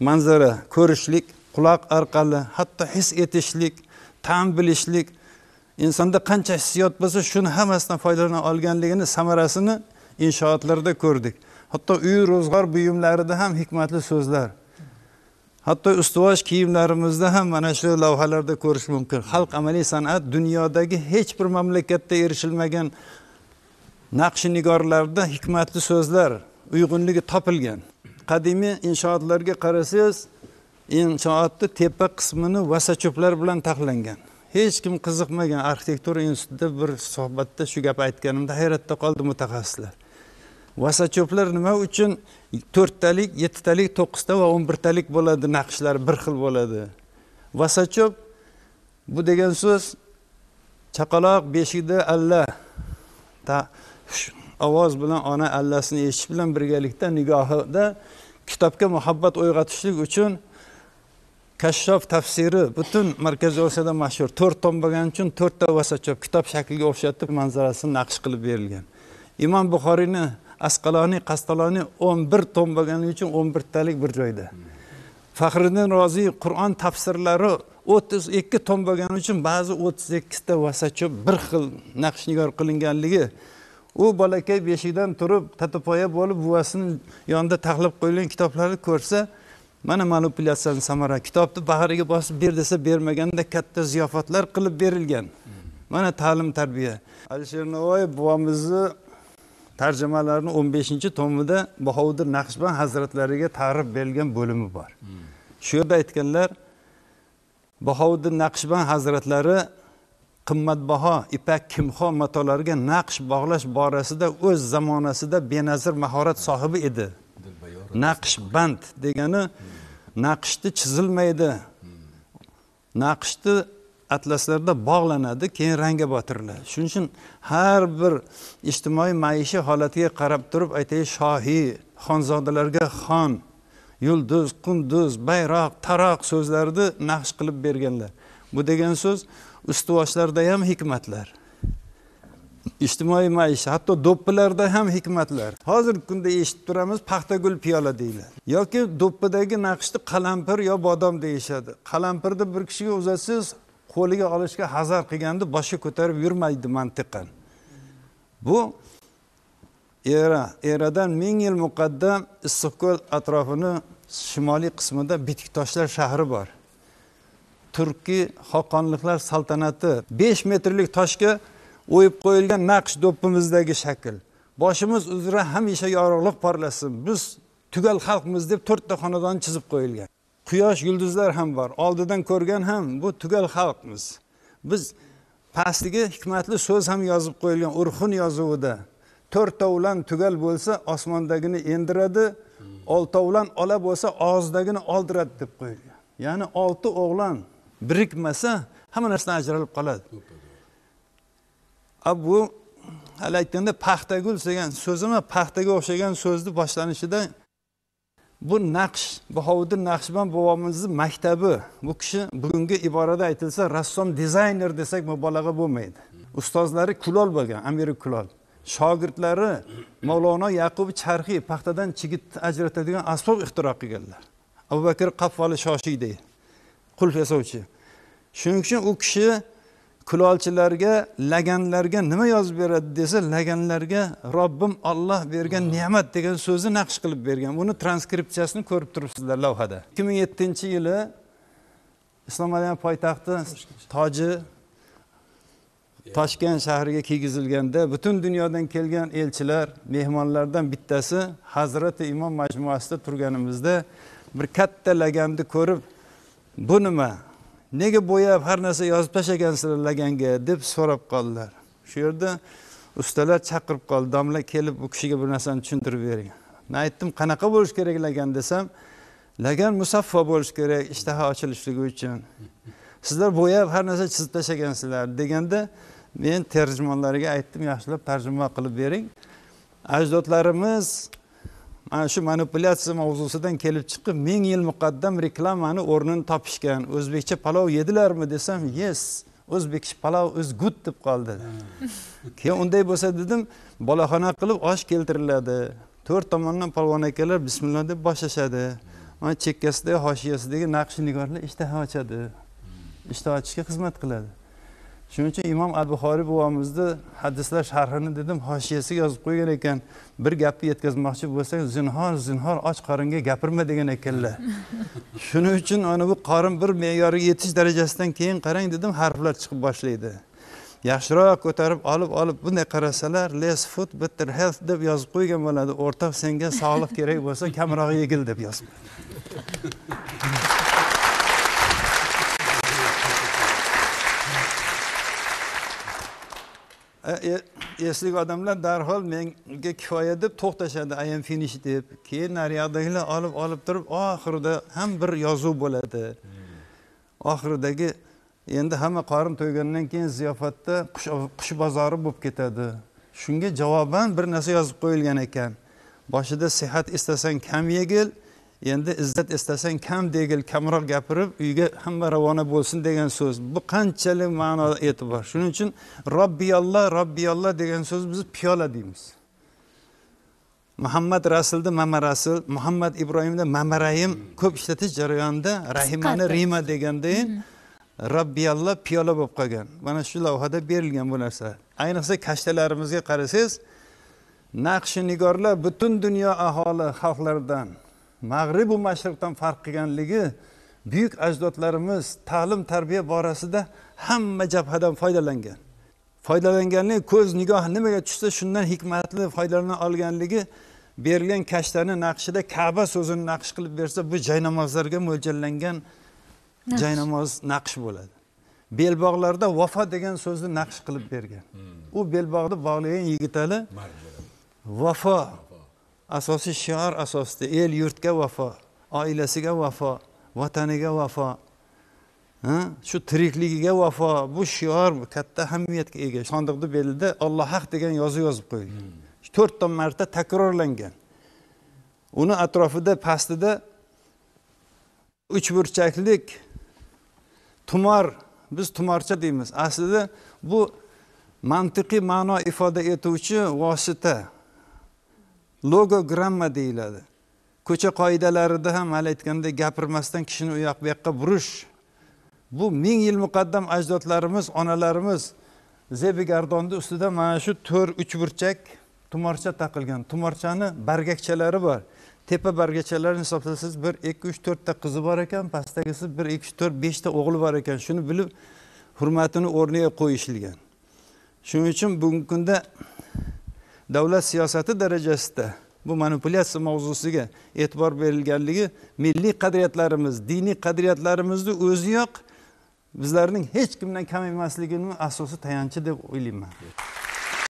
manzara ko'rishlik quloq orqali hatto his etishlik ta'm bilishlik insonda qancha hissiyot bo'lsa shuni hammasidan foydalana olganligini samarasini inshootlarda ko'rdik hatto uy ro'zg'or buyumlarida ham hikmatli so'zlar hatto ustuvoj kiyimlarimizda ham mana shu lavhalarda ko'rish mumkin xalq amaliy san'at dunyodagi hech bir mamlakatda erishilmagan naqshi nigorlarda hikmatli so'zlar uyg'unligi topilgan qadimiy inshootlarga qarasangiz inshootni tepa qismini vasacho'plar bilan taxlangan hech kim qiziqmagan arxitektura institutida bir suhbatda shu gapni aytganimda hayratda qoldi mutaxassislar vasacho'plar nima uchun to'rttalik yettitalik to'qqizta va o'n birtalik bo'ladi naqshlari bir xil bo'ladi vasacho'p bu degan so'z chaqaloq beshikda alla ovoz bilan ona allasini eshitish bilan birgalikda nigohida kitobga muhabbat uyg'otishlik uchun kashshof tafsiri butun markaziy osiyoda mashhur to'rt tom bo'lgani uchun to'rtta vasachop kitob shakliga o'xshatib manzarasini naqsh qilib berilgan imom buxoriyni asqaloniy qastaloniy o'n bir tom bo'lgani uchun o'n birtalik bir joyda faxriddin roziy qur'on tafsirlari o'ttiz ikki tom bo'lgani uchun ba'zi o'ttiz ikkita vasacha bir xil naqshnigor nigor qilinganligi u bolakay beshikdan turib tatapoya bo'lib buvasini yonida taxlab qo'yilgan kitoblarni ko'rsa mana manipulyatsiyani samara kitobni bag'riga bosib ber desa bermaganda katta ziyofatlar qilib berilgan mana ta'lim tarbiya alisher navoiy buvamizni tarjimalarini o'n beshinchi tomida bahovuddin naqshband hazratlariga ta'rif berilgan bo'limi bor hmm. shu yerda aytganlar bahovuddin naqshband hazratlari qimmatbaho ipak kimxo matolarga naqsh bog'lash borasida o'z zamonasida benazir mahorat sohibi edi naqshband degani naqshni chizilmaydi naqshni atlaslarda bog'lanadi keyin rangga botiriladi shuning uchun har bir ijtimoiy maishiy holatiga qarab turib aytaylik shohiy xonzodalarga xon yulduz qunduz bayroq taroq so'zlarni naqsh qilib berganlar bu degan so'z ustivoshlarda ham hikmatlar ijtimoiy maishiy hatto do'ppilarda ham hikmatlar hozirgi kunda eshitib turamiz paxtagul piyola deyiladi yoki do'ppidagi naqshni qalampir yo bodom deyishadi qalampirni bir kishiga uzatsangiz qo'liga olishga hazar qilganda boshga ko'tarib yurmaydi mantiqan bu era eradan ming yil muqaddam issiqko'l atrofini shimoliy qismida bitiktoshlar shahri bor turkiy xoqonliklar saltanati 5 metrlik toshga o'yib qo'yilgan naqsh do'ppimizdagi shakl boshimiz uzra hamisha yorug'liq porlasin biz tugal xalqmiz deb to'rtta xonadon chizib qo'yilgan quyosh yulduzlar ham bor oldidan ko'rgan ham bu tugal xalqmiz biz pastiga hikmatli so'z ham yozib qo'yilgan urxun yozuvida to'rtta ulan tugal bo'lsa osmondagini endiradi oltovlan ola bo'lsa og'zidagini oldiradi deb qo'yilgan ya'ni olti o'g'lon birikmasa hamma narsadan ajralib qoladi a bu hali aytganda paxtagul degan so'zimi paxtaga o'xshagan so'zni boshlanishida bu naqsh bahovuddin naqshband bobomizni maktabi bu kishi bugungi iborada aytilsa rassom dizayner desak mubolag'a bo'lmaydi ustozlari kulol bo'lgan amiri kulol shogirdlari mavlono yaqub charxiy paxtadan chigit ajratadigan asbob ixtiro qilganlar abu bakr qaffoli shoshiy deydi qulf yasovchi shuning uchun u kishi kulolchilarga laganlarga nima yozib beradi desa laganlarga robbim olloh bergan ne'mat degan so'zni naqsh qilib bergan buni transkripsiyasini ko'rib turibsizlar lavhada ikki ming yettinchi yili islom alam poytaxti toji toshkent shahriga kiygizilganda butun dunyodan kelgan elchilar mehmonlardan bittasi hazrati imom majmuasida turganimizda bir katta laganni ko'rib bu nima nega bo'yab har narsa yozib tashlagansizlar laganga deb so'rab qoldilar shu yerda ustalar chaqirib qoldi domla kelib u kishiga bir narsani tushuntirib bering man aytdim qanaqa bo'lishi kerak lagan desam lagan musaffo bo'lishi kerak ishtaha ochilishligi uchun sizlar bo'yab har narsa chizib tashlagansizlar deganda men terjimonlarga aytdim yaxshilab tarjima qilib bering ajdodlarimiz mana shu manipulyatsiya mavzusidan kelib chiqib ming yil muqaddam reklamani o'rnini topishgan o'zbekcha palov yedilarmi desam yes o'zbekcha palov is good deb qoldi keyin unday bo'lsa dedim boloxona qilib osh keltiriladi to'rt tomondan polvon akalar bismillah deb boshlashadi mana chekkasidagi hoshiyasidagi naqshi nigorlar ishtaha ochadi hmm. ishtaha ochishga xizmat qiladi shuning uchun imom abu buxoriy bobomizni hadislar sharhini dedim hoshiyasiga yozib qo'ygan ekan bir gapni yetkazmoqchi bo'lsang zinhor zinhor och qoringa gapirma degan ekanlar shuning uchun ana bu qorin bir me'yoriga yetish darajasidan keyin qarang dedim harflar chiqib boshlaydi yaxshiroq ko'tarib olib olib bunday qarasalar less food better health deb yozib qo'ygan bo'ladi o'rtoq senga sog'liq kerak bo'lsa kamroq yegil deb yozib E, e, eslik odamlar darhol menga kifoya deb to'xtashadi i am finish deb keyin nariyoqdagilar olib olib turib oxirida ham bir yozuv bo'ladi oxiridagi endi hamma qorin to'ygandan keyin ziyofatda qush bozori bo'lib ketadi shunga javoban bir narsa yozib qo'yilgan ekan boshida sihat istasang kam yegil endi izzat istasang kam degil kamroq gapirib uyga hamma ravona bo'lsin degan so'z bu qanchalik ma'no e'tibor shuning uchun robbiyalloh robbiyalloh degan so'z biz piyola deymiz muhammad rasulni mama rasul muhammad ibrohimda mama rahim ko'p ishlatish jarayonida rahimani rima deganda robbiyalloh piyola bo'lib qolgan mana shu lavhada berilgan bu narsa ayniqsa kashtalarimizga qarasangiz naqshi nigorlar butun dunyo aholi xalqlaridan mag'ribu mashriqdan farq qilganligi buyuk ajdodlarimiz ta'lim tarbiya borasida hamma jabhadan foydalangan foydalanganlik ko'z nigoh nimaga tushsa shundan hikmatli foydalana olganligi berilgan kashtani naqshida kaba so'zini naqsh qilib bersa bu jaynamozlarga mo'ljallangan jaynamoz naqsh bo'ladi belbog'larda vafo degan so'zni naqsh qilib bergan hmm. u belbog'ni bog'lagan yigitali vafo asosiy shior asosida el yurtga vafo oilasiga vafo vataniga vafo shu tirikligiga vafo bu shior katta ahamiyatga ega sandiqni belida olloh haq degan yozuv yozib qo'yilgan to'rtta marta takrorlangan uni atrofida pastida uchburchaklik tumor biz tumorcha deymiz aslida bu mantiqiy ma'no ifoda etuvchi vosita logogramma deyiladi ko'cha qoidalarida ham hali aytganday gapirmasdan kishini u yoq bu yoqqa burish bu ming yil muqaddam ajdodlarimiz onalarimiz zebi gardonni ustida mana shu to'r uchburchak tumorcha taqilgan tumorchani bargakchalari bor tepa bargakchalarini hisoblasangiz bir ikki uch to'rtta qizi bor ekan pastdagisi bir ikki uch to'rt beshta o'g'li bor ekan shuni bilib hurmatini o'rniga qo'yishilgan shuning uchun bugungi kunda davlat siyosati darajasida bu manipulyatsiya mavzusiga e'tibor berilganligi milliy qadriyatlarimiz diniy qadriyatlarimizni o'ziyoq bizlarning hech kimdan kam emasligini asosi tayanchi deb o'ylayman